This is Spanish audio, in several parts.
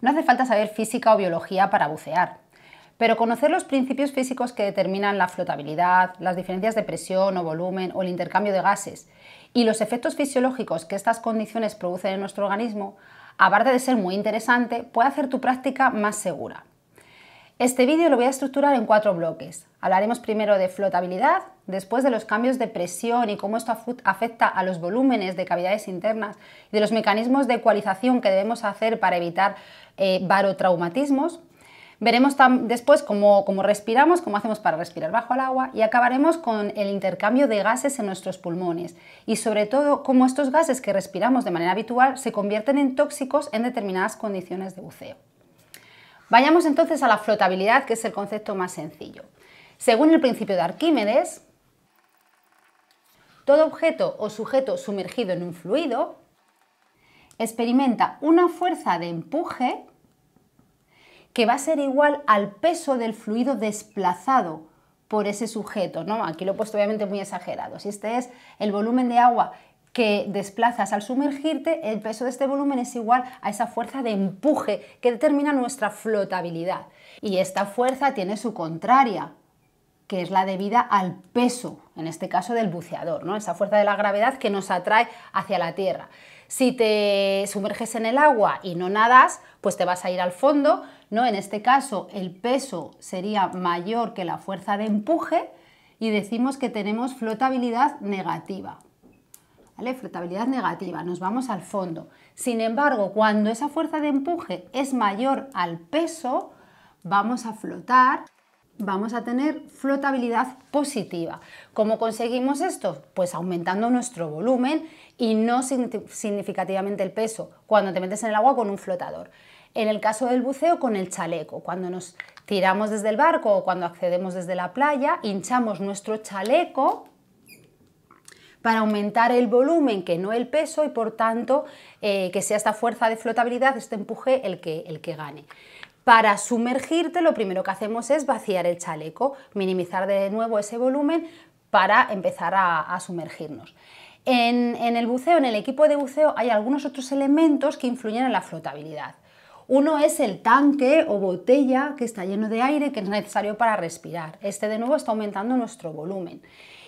No hace falta saber física o biología para bucear, pero conocer los principios físicos que determinan la flotabilidad, las diferencias de presión o volumen o el intercambio de gases y los efectos fisiológicos que estas condiciones producen en nuestro organismo, aparte de ser muy interesante, puede hacer tu práctica más segura. Este vídeo lo voy a estructurar en cuatro bloques. Hablaremos primero de flotabilidad, después de los cambios de presión y cómo esto afecta a los volúmenes de cavidades internas y de los mecanismos de ecualización que debemos hacer para evitar eh, varotraumatismos, Veremos después cómo, cómo, respiramos, cómo hacemos para respirar bajo el agua y acabaremos con el intercambio de gases en nuestros pulmones y sobre todo cómo estos gases que respiramos de manera habitual se convierten en tóxicos en determinadas condiciones de buceo. Vayamos entonces a la flotabilidad, que es el concepto más sencillo. Según el principio de Arquímedes, todo objeto o sujeto sumergido en un fluido experimenta una fuerza de empuje que va a ser igual al peso del fluido desplazado por ese sujeto. ¿no? Aquí lo he puesto obviamente muy exagerado. Si este es el volumen de agua que desplazas al sumergirte, el peso de este volumen es igual a esa fuerza de empuje que determina nuestra flotabilidad. Y esta fuerza tiene su contraria, que es la debida al peso, en este caso del buceador, ¿no? esa fuerza de la gravedad que nos atrae hacia la Tierra. Si te sumerges en el agua y no nadas, pues te vas a ir al fondo, ¿no? En este caso, el peso sería mayor que la fuerza de empuje y decimos que tenemos flotabilidad negativa. Flotabilidad negativa, nos vamos al fondo. Sin embargo, cuando esa fuerza de empuje es mayor al peso, vamos a flotar vamos a tener flotabilidad positiva. ¿Cómo conseguimos esto? Pues aumentando nuestro volumen y no significativamente el peso cuando te metes en el agua con un flotador. En el caso del buceo, con el chaleco. Cuando nos tiramos desde el barco o cuando accedemos desde la playa, hinchamos nuestro chaleco para aumentar el volumen, que no el peso, y por tanto eh, que sea esta fuerza de flotabilidad, este empuje, el que gane. Para sumergirte lo primero que hacemos es vaciar el chaleco, minimizar de nuevo ese volumen para empezar a, sumergirnos. en el buceo, en el equipo de buceo, hay algunos otros elementos que influyen en la flotabilidad. Uno es el tanque o botella que está lleno de aire que es necesario para respirar. Este de nuevo está aumentando nuestro volumen.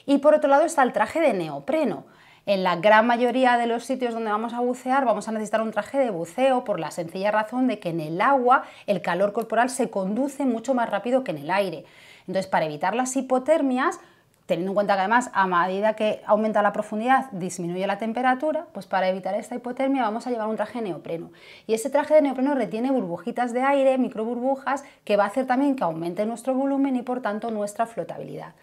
Y por otro lado está el traje de neopreno. En la gran mayoría de los sitios donde vamos a bucear vamos a necesitar un traje de buceo por la sencilla razón de que en el agua el calor corporal se conduce mucho más rápido que en el aire. Entonces, para evitar las hipotermias, teniendo en cuenta que además a medida que aumenta la profundidad disminuye la temperatura, pues para evitar esta hipotermia vamos a llevar un traje de neopreno. Y ese traje de neopreno retiene burbujitas de aire, microburbujas, que va a hacer también que aumente nuestro volumen y por tanto nuestra flotabilidad.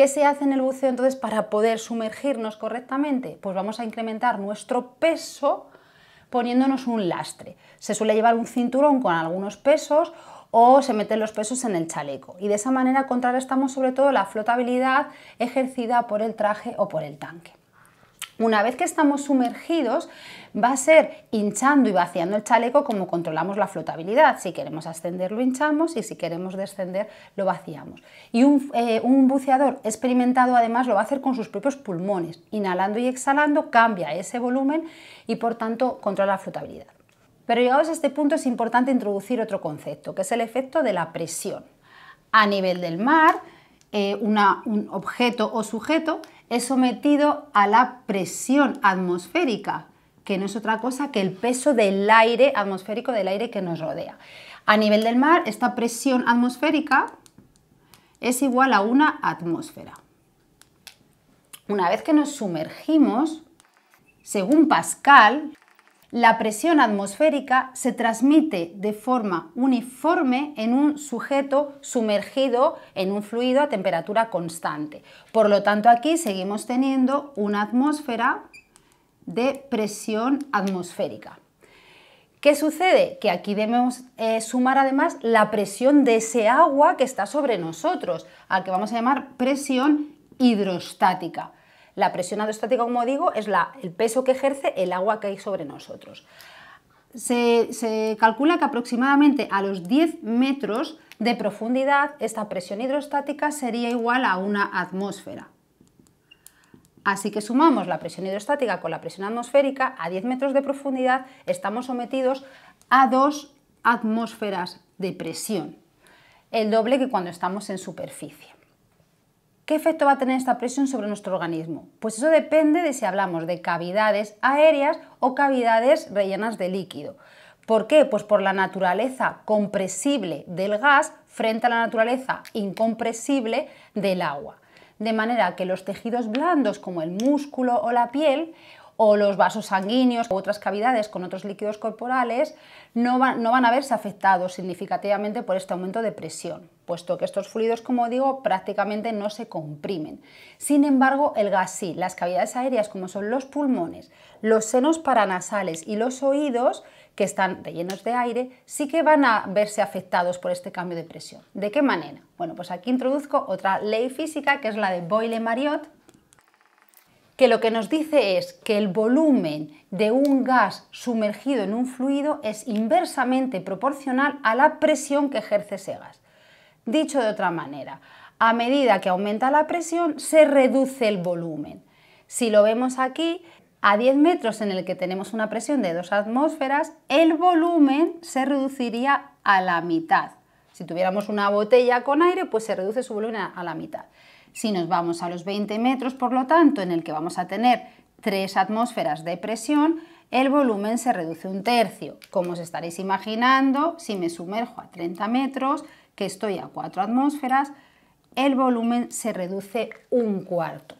¿Qué se hace en el buceo entonces para poder sumergirnos correctamente? Pues vamos a incrementar nuestro peso poniéndonos un lastre. Se suele llevar un cinturón con algunos pesos o se meten los pesos en el chaleco. Y de esa manera contrarrestamos sobre todo la flotabilidad ejercida por el traje o por el tanque. Una vez que estamos sumergidos, va a ser hinchando y vaciando el chaleco como controlamos la flotabilidad. Si queremos ascender lo hinchamos y si queremos descender lo vaciamos. Y eh, un, buceador experimentado además lo va a hacer con sus propios pulmones. Inhalando y exhalando cambia ese volumen y por tanto controla la flotabilidad. Pero llegados a este punto es importante introducir otro concepto, que es el efecto de la presión. A nivel del mar, eh, un objeto o sujeto es sometido a la presión atmosférica, que no es otra cosa que el peso del aire atmosférico del aire que nos rodea. A nivel del mar, esta presión atmosférica es igual a una atmósfera. Una vez que nos sumergimos, según Pascal, la presión atmosférica se transmite de forma uniforme en un sujeto sumergido en un fluido a temperatura constante. Por lo tanto, aquí seguimos teniendo una atmósfera de presión atmosférica. ¿Qué sucede? Que aquí debemos eh, sumar además la presión de ese agua que está sobre nosotros, al que vamos a llamar presión hidrostática. La presión hidrostática, como digo, es la, el peso que ejerce el agua que hay sobre nosotros. Se, se, calcula que aproximadamente a los 10 metros de profundidad esta presión hidrostática sería igual a una atmósfera. Así que sumamos la presión hidrostática con la presión atmosférica, a 10 metros de profundidad estamos sometidos a dos atmósferas de presión, el doble que cuando estamos en superficie. ¿Qué efecto va a tener esta presión sobre nuestro organismo? Pues eso depende de si hablamos de cavidades aéreas o cavidades rellenas de líquido. ¿Por qué? Pues por la naturaleza compresible del gas frente a la naturaleza incompresible del agua. De manera que los tejidos blandos como el músculo o la piel o los vasos sanguíneos u otras cavidades con otros líquidos corporales no, no van a verse afectados significativamente por este aumento de presión puesto que estos fluidos, como digo, prácticamente no se comprimen. Sin embargo, el gas sí, las cavidades aéreas, como son los pulmones, los senos paranasales y los oídos, que están rellenos de aire, sí que van a verse afectados por este cambio de presión. ¿De qué manera? Bueno, pues aquí introduzco otra ley física, que es la de Boyle-Mariot, que lo que nos dice es que el volumen de un gas sumergido en un fluido es inversamente proporcional a la presión que ejerce ese gas. Dicho de otra manera, a medida que aumenta la presión, se reduce el volumen. Si lo vemos aquí, a 10 metros en el que tenemos una presión de 2 atmósferas, el volumen se reduciría a la mitad. Si tuviéramos una botella con aire, pues se reduce su volumen a la mitad. Si nos vamos a los 20 metros, por lo tanto, en el que vamos a tener 3 atmósferas de presión, el volumen se reduce un tercio. Como os estaréis imaginando, si me sumerjo a 30 metros, que estoy a 4 atmósferas, el volumen se reduce un cuarto.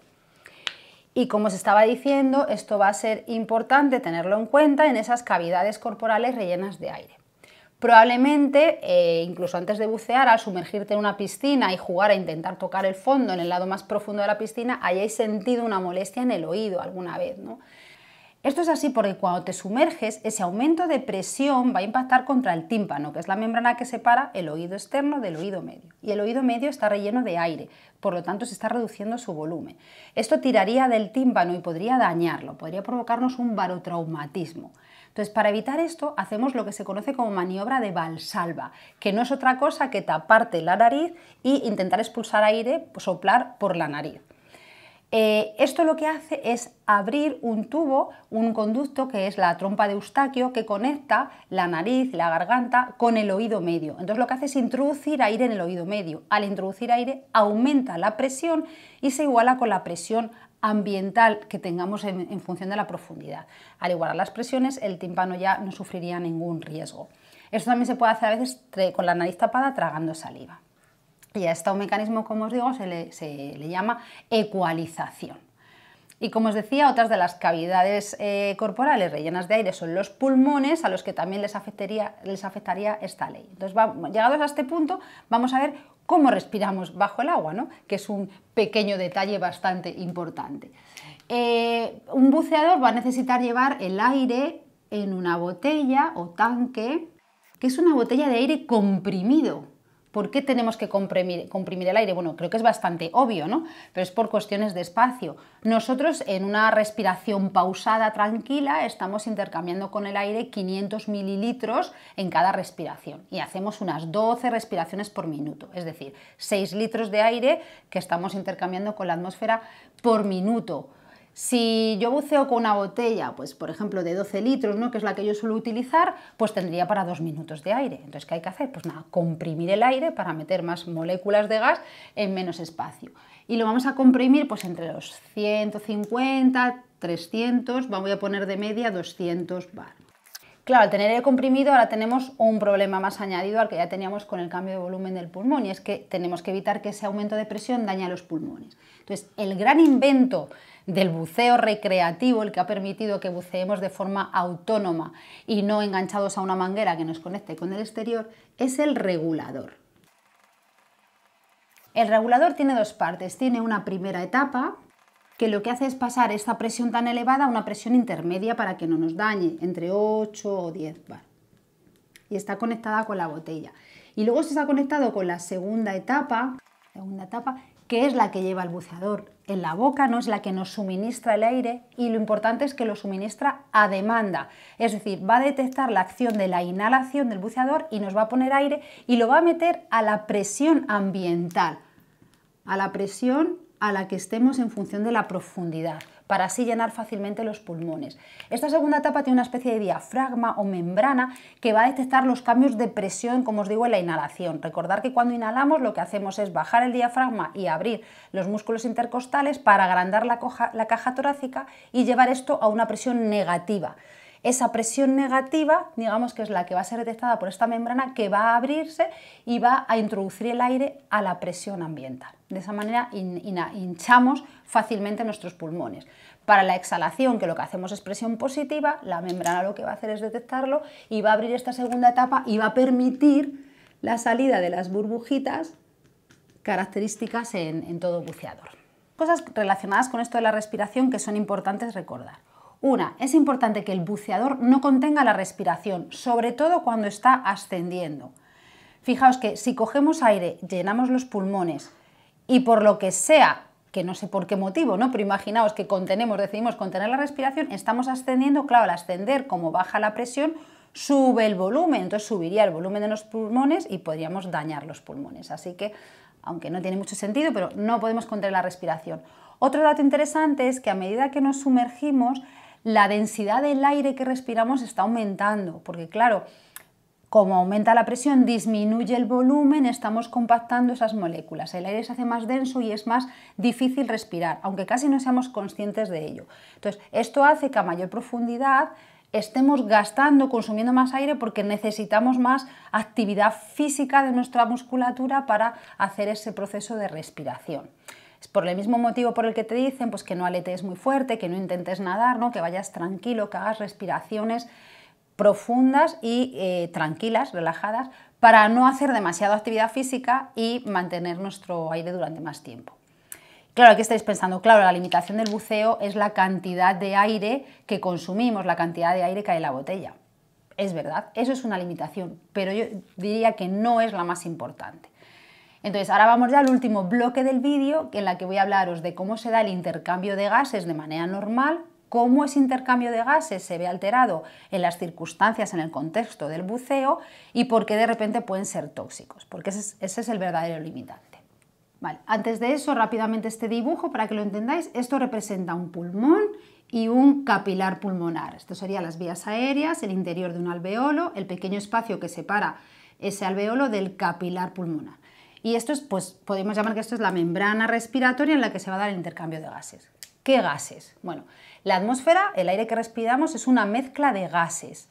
Y como os estaba diciendo, esto va a ser importante tenerlo en cuenta en esas cavidades corporales rellenas de aire. Probablemente, eh, incluso antes de bucear, al sumergirte en una piscina y jugar a intentar tocar el fondo en el lado más profundo de la piscina, hayáis sentido una molestia en el oído alguna vez. ¿no? Esto es así porque cuando te sumerges, ese aumento de presión va a impactar contra el tímpano, que es la membrana que separa el oído externo del oído medio. Y el oído medio está relleno de aire, por lo tanto se está reduciendo su volumen. Esto tiraría del tímpano y podría dañarlo, podría provocarnos un barotraumatismo. Entonces, para evitar esto, hacemos lo que se conoce como maniobra de Valsalva, que no es otra cosa que taparte la nariz e intentar expulsar aire, soplar por la nariz. Eh, esto lo que hace es abrir un tubo, un conducto que es la trompa de Eustaquio que conecta la nariz, la garganta con el oído medio. Entonces lo que hace es introducir aire en el oído medio. Al introducir aire aumenta la presión y se iguala con la presión ambiental que tengamos en, en función de la profundidad. Al igualar las presiones, el tímpano ya no sufriría ningún riesgo. Esto también se puede hacer a veces con la nariz tapada tragando saliva. Y a este mecanismo, como os digo, se le, llama ecualización. Y como os decía, otras de las cavidades eh, corporales rellenas de aire son los pulmones, a los que también les afectaría, esta ley. Entonces, llegados a este punto, vamos a ver cómo respiramos bajo el agua, que es un pequeño detalle bastante importante. Eh, un buceador va a necesitar llevar el aire en una botella o tanque, que es una botella de aire comprimido ¿Por qué tenemos que comprimir, el aire? Bueno, creo que es bastante obvio, ¿no? Pero es por cuestiones de espacio. Nosotros en una respiración pausada, tranquila, estamos intercambiando con el aire 500 mililitros en cada respiración y hacemos unas 12 respiraciones por minuto, es decir, 6 litros de aire que estamos intercambiando con la atmósfera por minuto. Si yo buceo con una botella, pues por ejemplo de 12 litros, ¿no? que es la que yo suelo utilizar, pues tendría para dos minutos de aire. Entonces, ¿qué hay que hacer? Pues nada, comprimir el aire para meter más moléculas de gas en menos espacio. Y lo vamos a comprimir pues entre los 150, 300, voy a poner de media 200 bar. Claro, al tener el comprimido ahora tenemos un problema más añadido al que ya teníamos con el cambio de volumen del pulmón y es que tenemos que evitar que ese aumento de presión dañe a los pulmones. Entonces, el gran invento del buceo recreativo, el que ha permitido que buceemos de forma autónoma y no enganchados a una manguera que nos conecte con el exterior, es el regulador. El regulador tiene dos partes. Tiene una primera etapa, que lo que hace es pasar esta presión tan elevada a una presión intermedia para que no nos dañe, entre 8 o 10 bar. Y está conectada con la botella. Y luego se está conectado con la segunda etapa, segunda etapa, que es la que lleva el buceador en la boca, no es la que nos suministra el aire y lo importante es que lo suministra a demanda, es decir, va a detectar la acción de la inhalación del buceador y nos va a poner aire y lo va a meter a la presión ambiental, a la presión a la que estemos en función de la profundidad, para así llenar fácilmente los pulmones. Esta segunda etapa tiene una especie de diafragma o membrana que va a detectar los cambios de presión, como os digo, en la inhalación. Recordar que cuando inhalamos lo que hacemos es bajar el diafragma y abrir los músculos intercostales para agrandar la, la caja torácica y llevar esto a una presión negativa. Esa presión negativa, digamos que es la que va a ser detectada por esta membrana que va a abrirse y va a introducir el aire a la presión ambiental. De esa manera hinchamos fácilmente nuestros pulmones. Para la exhalación, que lo que hacemos es presión positiva, la membrana lo que va a hacer es detectarlo y va a abrir esta segunda etapa y va a permitir la salida de las burbujitas características en, todo buceador. Cosas relacionadas con esto de la respiración que son importantes recordar. Una, es importante que el buceador no contenga la respiración, sobre todo cuando está ascendiendo. Fijaos que si cogemos aire, llenamos los pulmones, y por lo que sea, que no sé por qué motivo, ¿no? Pero imaginaos que contenemos, decidimos contener la respiración, estamos ascendiendo, claro, al ascender, como baja la presión, sube el volumen, entonces subiría el volumen de los pulmones y podríamos dañar los pulmones. Así que, aunque no tiene mucho sentido, pero no podemos contener la respiración. Otro dato interesante es que a medida que nos sumergimos, la densidad del aire que respiramos está aumentando, porque claro, como aumenta la presión, disminuye el volumen, estamos compactando esas moléculas. El aire se hace más denso y es más difícil respirar, aunque casi no seamos conscientes de ello. Entonces, esto hace que a mayor profundidad estemos gastando, consumiendo más aire porque necesitamos más actividad física de nuestra musculatura para hacer ese proceso de respiración. Es por el mismo motivo por el que te dicen pues, que no aletees muy fuerte, que no intentes nadar, que vayas tranquilo, que hagas respiraciones profundas y eh, tranquilas, relajadas, para no hacer demasiada actividad física y mantener nuestro aire durante más tiempo. Claro, aquí estáis pensando, claro, la limitación del buceo es la cantidad de aire que consumimos, la cantidad de aire que hay en la botella. Es verdad, eso es una limitación, pero yo diría que no es la más importante. Entonces, ahora vamos ya al último bloque del vídeo, en la que voy a hablaros de cómo se da el intercambio de gases de manera normal cómo ese intercambio de gases se ve alterado en las circunstancias, en el contexto del buceo y por qué de repente pueden ser tóxicos, porque ese es, el verdadero limitante. antes de eso, rápidamente este dibujo para que lo entendáis. Esto representa un pulmón y un capilar pulmonar. Esto serían las vías aéreas, el interior de un alveolo, el pequeño espacio que separa ese alveolo del capilar pulmonar. Y esto es, pues, podemos llamar que esto es la membrana respiratoria en la que se va a dar el intercambio de gases. ¿Qué gases? Bueno, la atmósfera, el aire que respiramos, es una mezcla de gases.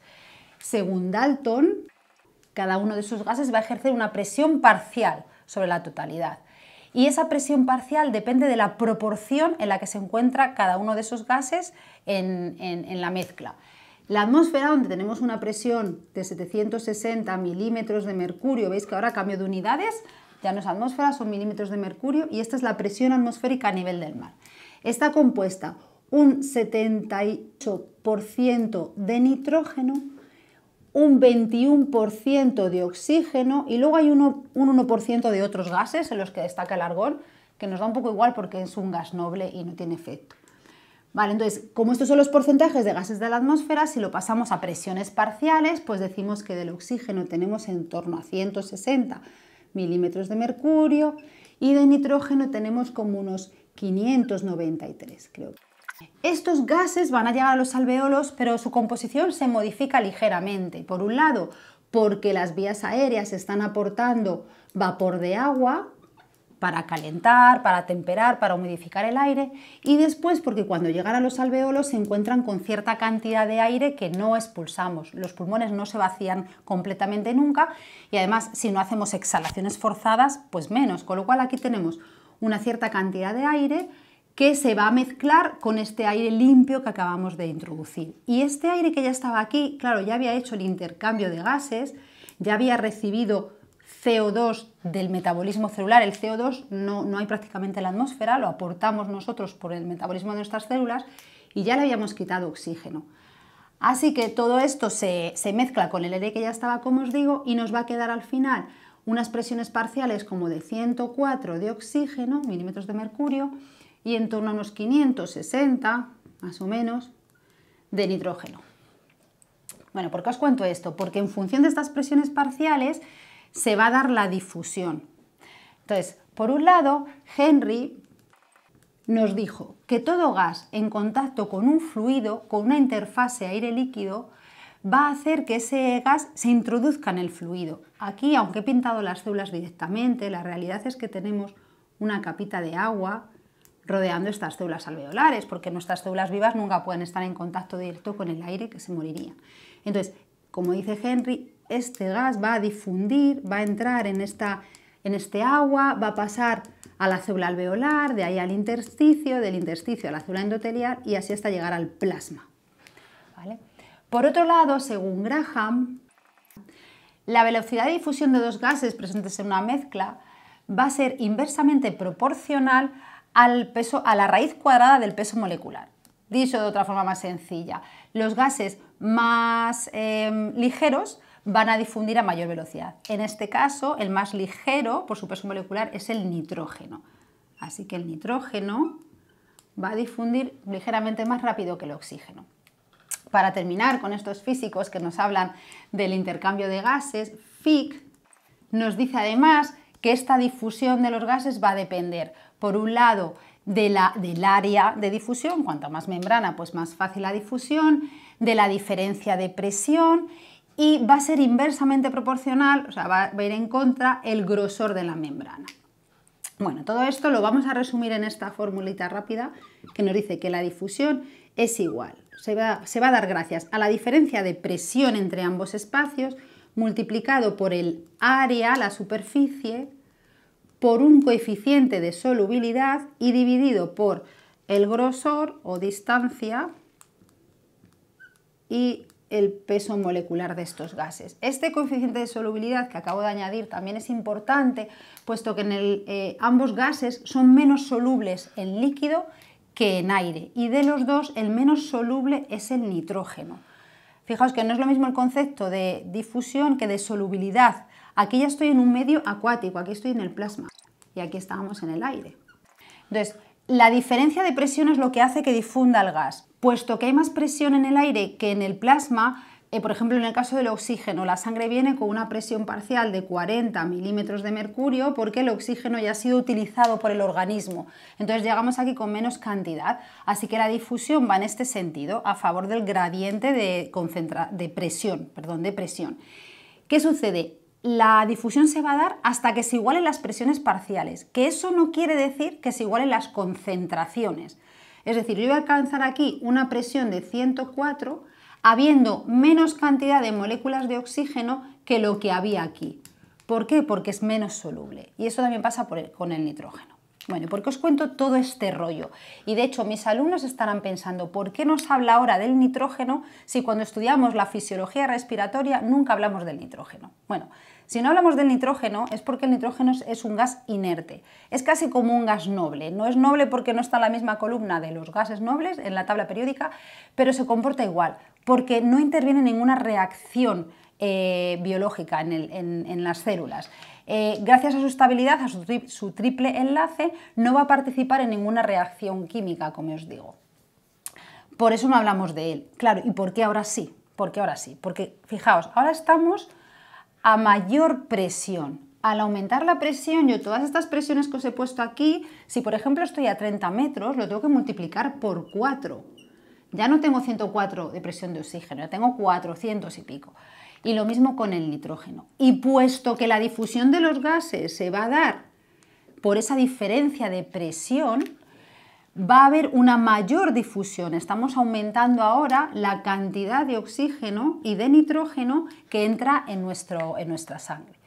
Según Dalton, cada uno de esos gases va a ejercer una presión parcial sobre la totalidad. Y esa presión parcial depende de la proporción en la que se encuentra cada uno de esos gases en, la mezcla. La atmósfera, donde tenemos una presión de 760 milímetros de mercurio, veis que ahora cambio de unidades, ya no es atmósfera, son milímetros de mercurio, y esta es la presión atmosférica a nivel del mar. Está compuesta un 78% de nitrógeno, un 21% de oxígeno y luego hay un 1% de otros gases en los que destaca el argón, que nos da un poco igual porque es un gas noble y no tiene efecto. Vale, entonces, como estos son los porcentajes de gases de la atmósfera, si lo pasamos a presiones parciales, pues decimos que del oxígeno tenemos en torno a 160 milímetros de mercurio y de nitrógeno tenemos como unos 593, creo. Estos gases van a llegar a los alveolos, pero su composición se modifica ligeramente. Por un lado, porque las vías aéreas están aportando vapor de agua para calentar, para temperar, para humidificar el aire y después porque cuando llegan a los alveolos se encuentran con cierta cantidad de aire que no expulsamos. Los pulmones no se vacían completamente nunca y además si no hacemos exhalaciones forzadas, pues menos. Con lo cual aquí tenemos una cierta cantidad de aire que se va a mezclar con este aire limpio que acabamos de introducir. Y este aire que ya estaba aquí, claro, ya había hecho el intercambio de gases, ya había recibido CO2 del metabolismo celular. El CO2 no, hay prácticamente en la atmósfera, lo aportamos nosotros por el metabolismo de nuestras células y ya le habíamos quitado oxígeno. Así que todo esto se mezcla con el aire que ya estaba, como os digo, y nos va a quedar al final unas presiones parciales como de 104 de oxígeno, milímetros de mercurio, y en torno a unos 560, más o menos, de nitrógeno. Bueno, ¿por qué os cuento esto? Porque en función de estas presiones parciales se va a dar la difusión. Entonces, por un lado, Henry nos dijo que todo gas en contacto con un fluido, con una interfase aire-líquido, va a hacer que ese gas se introduzca en el fluido. Aquí, aunque he pintado las células directamente, la realidad es que tenemos una capita de agua rodeando estas células alveolares, porque nuestras células vivas nunca pueden estar en contacto directo con el aire que se moriría. Entonces, como dice Henry, este gas va a difundir, va a entrar en, esta, en este agua, va a pasar a la célula alveolar, de ahí al intersticio, del intersticio a la célula endotelial y así hasta llegar al plasma. Por otro lado, según Graham, la velocidad de difusión de dos gases presentes en una mezcla va a ser inversamente proporcional al peso, a la raíz cuadrada del peso molecular. Dicho de otra forma más sencilla, los gases más em, ligeros van a difundir a mayor velocidad. En este caso, el más ligero por su peso molecular es el nitrógeno. Así que el nitrógeno va a difundir ligeramente más rápido que el oxígeno. Para terminar con estos físicos que nos hablan del intercambio de gases, Fick nos dice además que esta difusión de los gases va a depender, por un lado, del área de difusión, cuanto más membrana, pues más fácil la difusión, de la diferencia de presión y va a ser inversamente proporcional, o sea, va, a ir en contra el grosor de la membrana. Bueno, todo esto lo vamos a resumir en esta formulita rápida que nos dice que la difusión es igual se va, a dar gracias a la diferencia de presión entre ambos espacios multiplicado por el área, la superficie, por un coeficiente de solubilidad y dividido por el grosor o distancia y el peso molecular de estos gases. Este coeficiente de solubilidad que acabo de añadir también es importante, puesto que en eh, ambos gases son menos solubles en líquido que en aire y de los dos el menos soluble es el nitrógeno. Fijaos que no es lo mismo el concepto de difusión que de solubilidad. Aquí ya estoy en un medio acuático, aquí estoy en el plasma y aquí estábamos en el aire. Entonces, la diferencia de presión es lo que hace que difunda el gas. Puesto que hay más presión en el aire que en el plasma, eh, por ejemplo, en el caso del oxígeno, la sangre viene con una presión parcial de 40 milímetros de mercurio porque el oxígeno ya ha sido utilizado por el organismo. Entonces llegamos aquí con menos cantidad. Así que la difusión va en este sentido, a favor del gradiente de, presión. Perdón, de presión. ¿Qué sucede? La difusión se va a dar hasta que se igualen las presiones parciales, que eso no quiere decir que se igualen las concentraciones. Es decir, yo voy a alcanzar aquí una presión de 104 habiendo menos cantidad de moléculas de oxígeno que lo que había aquí. ¿Por qué? Porque es menos soluble. Y eso también pasa con el nitrógeno. Bueno, porque os cuento todo este rollo. Y de hecho, mis alumnos estarán pensando, ¿por qué nos habla ahora del nitrógeno si cuando estudiamos la fisiología respiratoria nunca hablamos del nitrógeno? Bueno, si no hablamos del nitrógeno es porque el nitrógeno es un gas inerte. Es casi como un gas noble. No es noble porque no está en la misma columna de los gases nobles en la tabla periódica, pero se comporta igual, porque no interviene en ninguna reacción eh, biológica en, las células. Eh, gracias a su estabilidad, a su, su triple enlace, no va a participar en ninguna reacción química, como os digo. Por eso no hablamos de él. Claro, ¿y por qué ahora sí? Porque ahora sí? Porque fijaos, ahora estamos a mayor presión. Al aumentar la presión, yo todas estas presiones que os he puesto aquí, si por ejemplo estoy a 30 metros, lo tengo que multiplicar por 4. Ya no tengo 104 de presión de oxígeno, ya tengo 400 y pico. Y lo mismo con el nitrógeno. Y puesto que la difusión de los gases se va a dar por esa diferencia de presión, va a haber una mayor difusión. Estamos aumentando ahora la cantidad de oxígeno y de nitrógeno que entra en, nuestra sangre.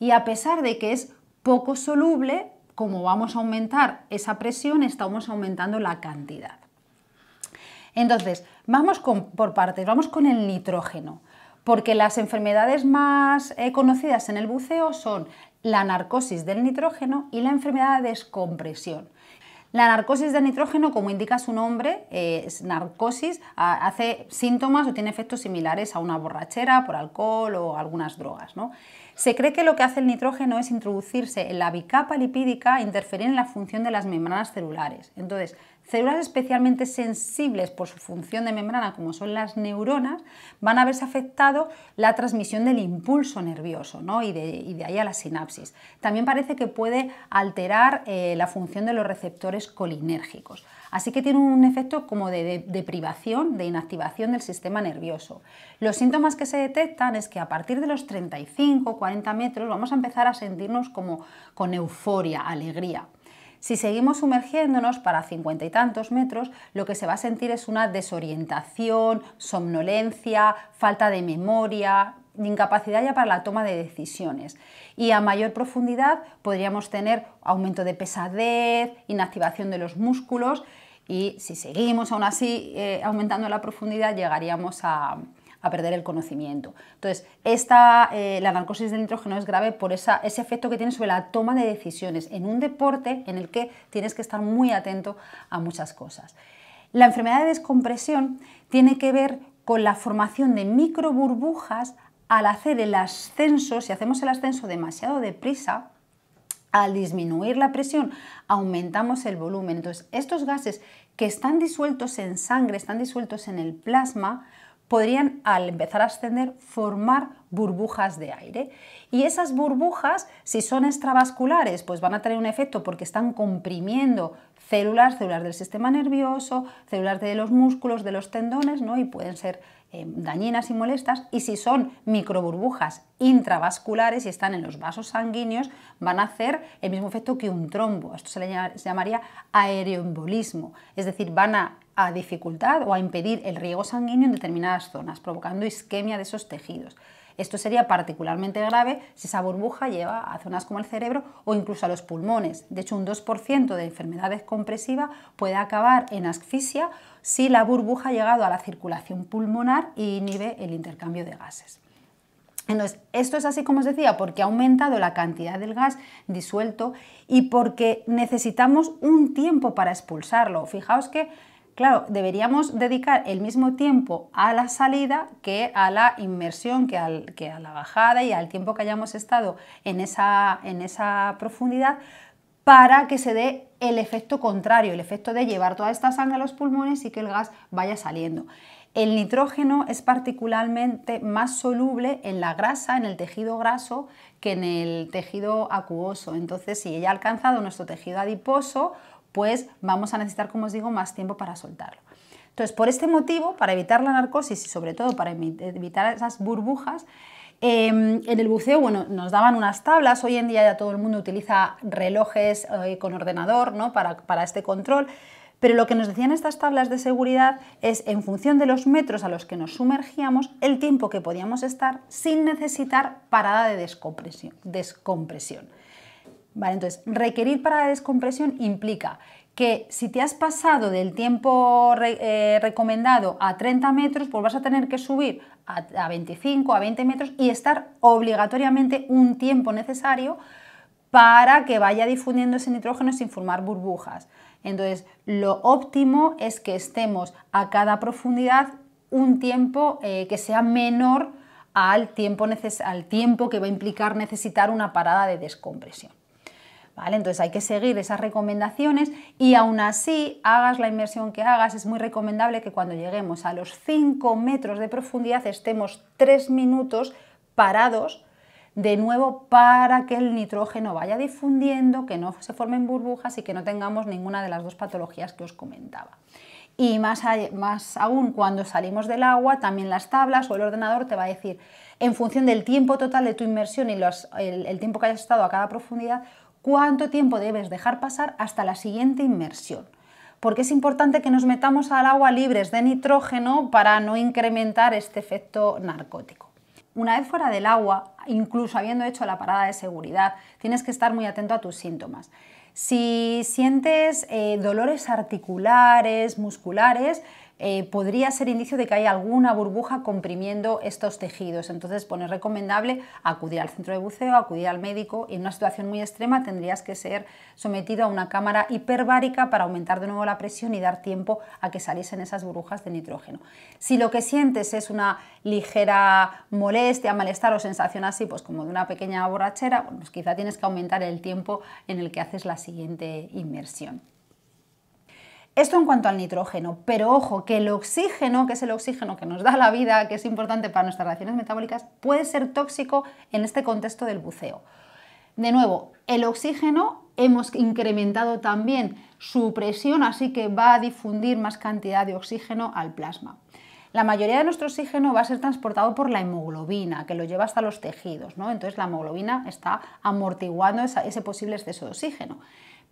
Y a pesar de que es poco soluble, como vamos a aumentar esa presión, estamos aumentando la cantidad. Entonces, vamos con, por partes, vamos con el nitrógeno, porque las enfermedades más eh, conocidas en el buceo son la narcosis del nitrógeno y la enfermedad de descompresión. La narcosis de nitrógeno, como indica su nombre, eh, es narcosis, hace síntomas o tiene efectos similares a una borrachera por alcohol o algunas drogas. ¿no? Se cree que lo que hace el nitrógeno es introducirse en la bicapa lipídica e interferir en la función de las membranas celulares. Entonces, Células especialmente sensibles por su función de membrana, como son las neuronas, van a verse afectado la transmisión del impulso nervioso y, de, ahí a la sinapsis. También parece que puede alterar eh, la función de los receptores colinérgicos. Así que tiene un efecto como de deprivación, de, inactivación del sistema nervioso. Los síntomas que se detectan es que a partir de los 35, 40 metros vamos a empezar a sentirnos como con euforia, alegría. Si seguimos sumergiéndonos para cincuenta y tantos metros, lo que se va a sentir es una desorientación, somnolencia, falta de memoria, incapacidad ya para la toma de decisiones. Y a mayor profundidad podríamos tener aumento de pesadez, inactivación de los músculos y si seguimos aún así eh, aumentando la profundidad llegaríamos a, a perder el conocimiento. Entonces, esta, eh, la narcosis del nitrógeno es grave por esa, ese efecto que tiene sobre la toma de decisiones en un deporte en el que tienes que estar muy atento a muchas cosas. La enfermedad de descompresión tiene que ver con la formación de microburbujas al hacer el ascenso, si hacemos el ascenso demasiado deprisa, al disminuir la presión, aumentamos el volumen. Entonces, estos gases que están disueltos en sangre, están disueltos en el plasma, podrían, al empezar a ascender, formar burbujas de aire. Y esas burbujas, si son extravasculares, pues van a tener un efecto porque están comprimiendo células, células del sistema nervioso, células de los músculos, de los tendones, ¿no? Y pueden ser eh, dañinas y molestas. Y si son microburbujas intravasculares y están en los vasos sanguíneos, van a hacer el mismo efecto que un trombo. Esto se llamaría aeroembolismo. Es decir, van a a dificultar o a impedir el riego sanguíneo en determinadas zonas, provocando isquemia de esos tejidos. Esto sería particularmente grave si esa burbuja lleva a zonas como el cerebro o incluso a los pulmones. De hecho, un 2% de enfermedades compresivas puede acabar en asfixia si la burbuja ha llegado a la circulación pulmonar e inhibe el intercambio de gases. Entonces, esto es así como os decía, porque ha aumentado la cantidad del gas disuelto y porque necesitamos un tiempo para expulsarlo. Fijaos que Claro, deberíamos dedicar el mismo tiempo a la salida que a la inmersión, que, a la bajada y al tiempo que hayamos estado en esa, en esa profundidad para que se dé el efecto contrario, el efecto de llevar toda esta sangre a los pulmones y que el gas vaya saliendo. El nitrógeno es particularmente más soluble en la grasa, en el tejido graso, que en el tejido acuoso. Entonces, si ella ha alcanzado nuestro tejido adiposo, pues vamos a necesitar, como os digo, más tiempo para soltarlo. Entonces, por este motivo, para evitar la narcosis y sobre todo para evitar esas burbujas, em, en el buceo, nos daban unas tablas, hoy en día ya todo el mundo utiliza relojes eh, con ordenador ¿no? para, este control, pero lo que nos decían estas tablas de seguridad es, en función de los metros a los que nos sumergíamos, el tiempo que podíamos estar sin necesitar parada de descompresión entonces, requerir para la descompresión implica que si te has pasado del tiempo eh, recomendado a 30 metros, pues vas a tener que subir a, 25, a 20 metros y estar obligatoriamente un tiempo necesario para que vaya difundiendo ese nitrógeno sin formar burbujas. Entonces, lo óptimo es que estemos a cada profundidad un tiempo eh, que sea menor al tiempo, al tiempo que va a implicar necesitar una parada de descompresión. Entonces hay que seguir esas recomendaciones y aún así, hagas la inmersión que hagas, es muy recomendable que cuando lleguemos a los 5 metros de profundidad estemos 3 minutos parados de nuevo para que el nitrógeno vaya difundiendo, que no se formen burbujas y que no tengamos ninguna de las dos patologías que os comentaba. Y más, aún cuando salimos del agua, también las tablas o el ordenador te va a decir, en función del tiempo total de tu inmersión y el tiempo que hayas estado a cada profundidad, cuánto tiempo debes dejar pasar hasta la siguiente inmersión. Porque es importante que nos metamos al agua libres de nitrógeno para no incrementar este efecto narcótico. Una vez fuera del agua, incluso habiendo hecho la parada de seguridad, tienes que estar muy atento a tus síntomas. Si sientes eh, dolores articulares, musculares, eh, podría ser indicio de que hay alguna burbuja comprimiendo estos tejidos. Entonces, pone pues, recomendable acudir al centro de buceo, acudir al médico y en una situación muy extrema tendrías que ser sometido a una cámara hiperbárica para aumentar de nuevo la presión y dar tiempo a que saliesen esas burbujas de nitrógeno. Si lo que sientes es una ligera molestia, malestar o sensación así, pues como de una pequeña borrachera, pues quizá tienes que aumentar el tiempo en el que haces la siguiente inmersión. Esto en cuanto al nitrógeno, pero ojo, que el oxígeno, que es el oxígeno que nos da la vida, que es importante para nuestras reacciones metabólicas, puede ser tóxico en este contexto del buceo. De nuevo, el oxígeno hemos incrementado también su presión, así que va a difundir más cantidad de oxígeno al plasma. La mayoría de nuestro oxígeno va a ser transportado por la hemoglobina, que lo lleva hasta los tejidos, ¿no? Entonces la hemoglobina está amortiguando ese posible exceso de oxígeno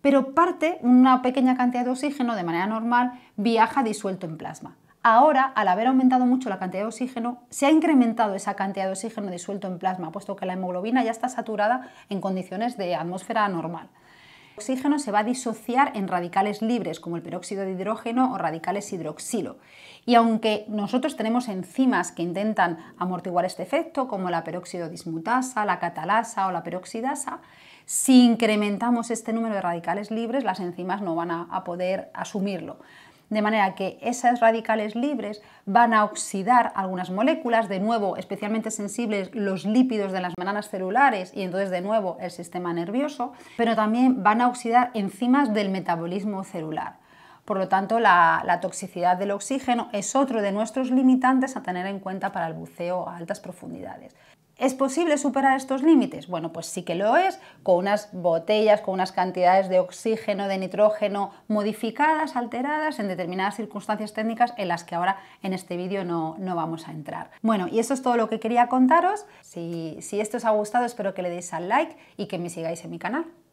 pero parte, una pequeña cantidad de oxígeno de manera normal, viaja disuelto en plasma. Ahora, al haber aumentado mucho la cantidad de oxígeno, se ha incrementado esa cantidad de oxígeno disuelto en plasma, puesto que la hemoglobina ya está saturada en condiciones de atmósfera normal. El oxígeno se va a disociar en radicales libres, como el peróxido de hidrógeno o radicales hidroxilo. Y aunque nosotros tenemos enzimas que intentan amortiguar este efecto, como la peróxido dismutasa, la catalasa o la peroxidasa, si incrementamos este número de radicales libres, las enzimas no van a, poder asumirlo. De manera que esas radicales libres van a oxidar algunas moléculas, de nuevo especialmente sensibles los lípidos de las mananas celulares y entonces de nuevo el sistema nervioso, pero también van a oxidar enzimas del metabolismo celular. Por lo tanto, la toxicidad del oxígeno es otro de nuestros limitantes a tener en cuenta para el buceo a altas profundidades. ¿Es posible superar estos límites? Bueno, pues sí que lo es, con unas botellas, con unas cantidades de oxígeno, de nitrógeno modificadas, alteradas en determinadas circunstancias técnicas en las que ahora en este vídeo no, vamos a entrar. Bueno, y eso es todo lo que quería contaros. Si, si esto os ha gustado, espero que le deis al like y que me sigáis en mi canal.